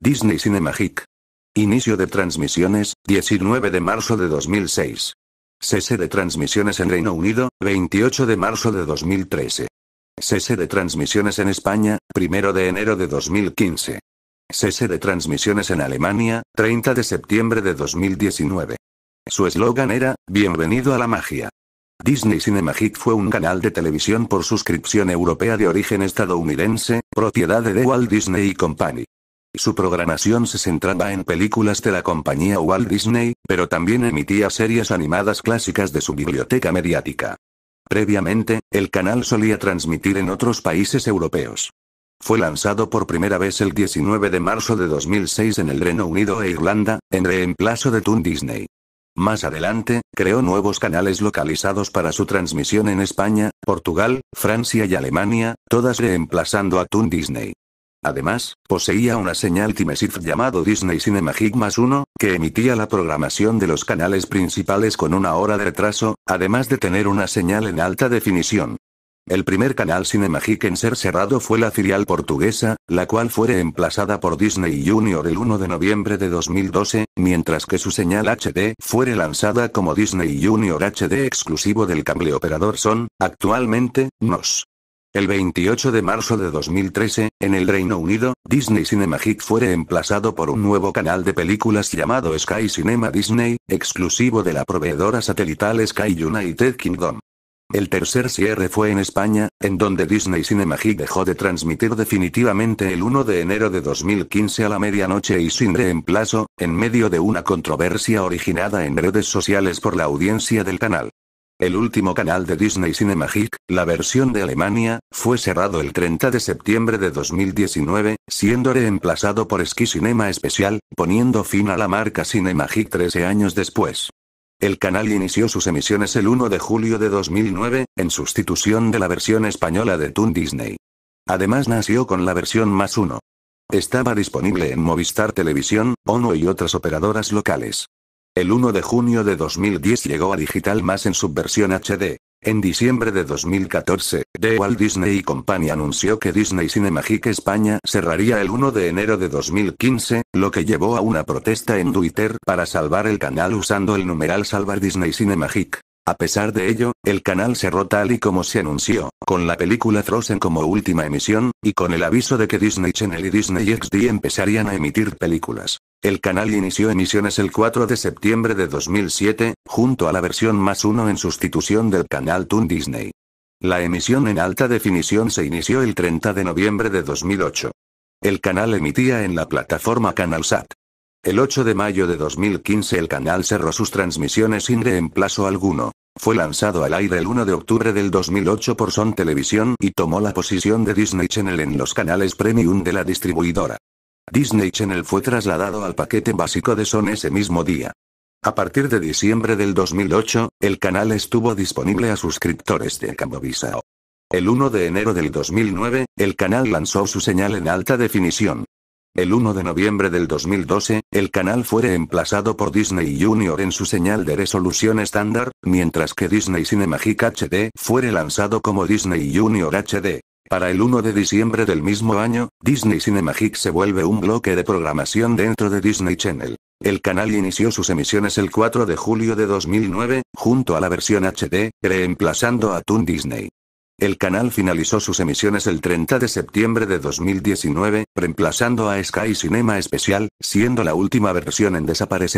Disney Cinemagic. Inicio de transmisiones, 19 de marzo de 2006. Cese de transmisiones en Reino Unido, 28 de marzo de 2013. Cese de transmisiones en España, 1 de enero de 2015. Cese de transmisiones en Alemania, 30 de septiembre de 2019. Su eslogan era, Bienvenido a la magia. Disney Cinemagic fue un canal de televisión por suscripción europea de origen estadounidense, propiedad de The Walt Disney Company. Su programación se centraba en películas de la compañía Walt Disney, pero también emitía series animadas clásicas de su biblioteca mediática. Previamente, el canal solía transmitir en otros países europeos. Fue lanzado por primera vez el 19 de marzo de 2006 en el Reino Unido e Irlanda, en reemplazo de Toon Disney. Más adelante, creó nuevos canales localizados para su transmisión en España, Portugal, Francia y Alemania, todas reemplazando a Toon Disney. Además, poseía una señal Timeshift llamado Disney Cinemagic más 1, que emitía la programación de los canales principales con una hora de retraso, además de tener una señal en alta definición. El primer canal Cinemagic en ser cerrado fue la filial portuguesa, la cual fue reemplazada por Disney Junior el 1 de noviembre de 2012, mientras que su señal HD fue lanzada como Disney Junior HD exclusivo del cable operador Son, actualmente, NOS. El 28 de marzo de 2013, en el Reino Unido, Disney Cinemagic fue reemplazado por un nuevo canal de películas llamado Sky Cinema Disney, exclusivo de la proveedora satelital Sky United Kingdom. El tercer cierre fue en España, en donde Disney Cinemagic dejó de transmitir definitivamente el 1 de enero de 2015 a la medianoche y sin reemplazo, en medio de una controversia originada en redes sociales por la audiencia del canal. El último canal de Disney Cinemagic, la versión de Alemania, fue cerrado el 30 de septiembre de 2019, siendo reemplazado por Ski Cinema Especial, poniendo fin a la marca Cinemagic 13 años después. El canal inició sus emisiones el 1 de julio de 2009, en sustitución de la versión española de Toon Disney. Además nació con la versión más 1. Estaba disponible en Movistar Televisión, Ono y otras operadoras locales. El 1 de junio de 2010 llegó a Digital Más en su versión HD. En diciembre de 2014, The Walt Disney Company anunció que Disney Cinemagic España cerraría el 1 de enero de 2015, lo que llevó a una protesta en Twitter para salvar el canal usando el numeral Salvar Disney Cinemagic. A pesar de ello, el canal cerró tal y como se anunció, con la película Frozen como última emisión, y con el aviso de que Disney Channel y Disney XD empezarían a emitir películas. El canal inició emisiones el 4 de septiembre de 2007, junto a la versión más uno en sustitución del canal Toon Disney. La emisión en alta definición se inició el 30 de noviembre de 2008. El canal emitía en la plataforma CanalSat. El 8 de mayo de 2015 el canal cerró sus transmisiones sin reemplazo alguno. Fue lanzado al aire el 1 de octubre del 2008 por Son Televisión y tomó la posición de Disney Channel en los canales premium de la distribuidora. Disney Channel fue trasladado al paquete básico de Son ese mismo día. A partir de diciembre del 2008, el canal estuvo disponible a suscriptores de Cambovisao. El 1 de enero del 2009, el canal lanzó su señal en alta definición. El 1 de noviembre del 2012, el canal fue reemplazado por Disney Junior en su señal de resolución estándar, mientras que Disney Cinemagic HD fue lanzado como Disney Junior HD. Para el 1 de diciembre del mismo año, Disney Cinemagic se vuelve un bloque de programación dentro de Disney Channel. El canal inició sus emisiones el 4 de julio de 2009, junto a la versión HD, reemplazando a Toon Disney. El canal finalizó sus emisiones el 30 de septiembre de 2019, reemplazando a Sky Cinema Especial, siendo la última versión en desaparecer.